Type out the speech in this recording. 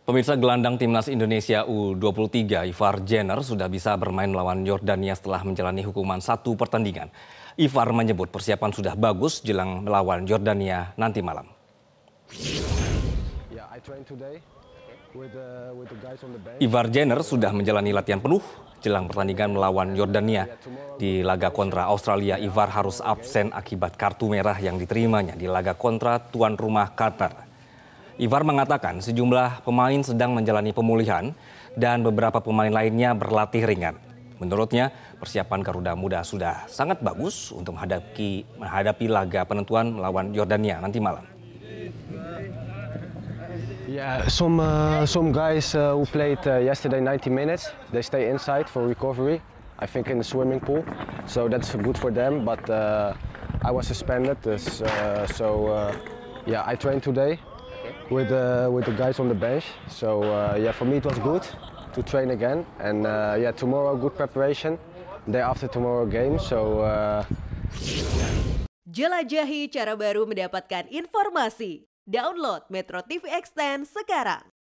Pemirsa gelandang timnas Indonesia U23 Ivar Jenner sudah bisa bermain melawan Jordania setelah menjalani hukuman satu pertandingan. Ivar menyebut persiapan sudah bagus jelang melawan Jordania nanti malam. Uh, Ivar Jenner sudah menjalani latihan penuh jelang pertandingan melawan Jordania Di laga kontra Australia, Ivar harus absen akibat kartu merah yang diterimanya di laga kontra tuan rumah Qatar. Ivar mengatakan sejumlah pemain sedang menjalani pemulihan dan beberapa pemain lainnya berlatih ringan. Menurutnya, persiapan Garuda Muda sudah sangat bagus untuk menghadapi, menghadapi laga penentuan melawan Yordania nanti malam. Yeah, some uh, some guys uh, who played uh, yesterday 90 minutes, they stay inside for recovery. I think in the swimming pool, so that's good for them. But uh, I was suspended, uh, uh, so yeah, I trained today with uh, with the guys on the bench. So uh, yeah, for me it was good to train again, and uh, yeah, tomorrow good preparation. Day after tomorrow game. So. Uh, Jelajahi cara baru mendapatkan informasi. Download Metro TV Extend sekarang.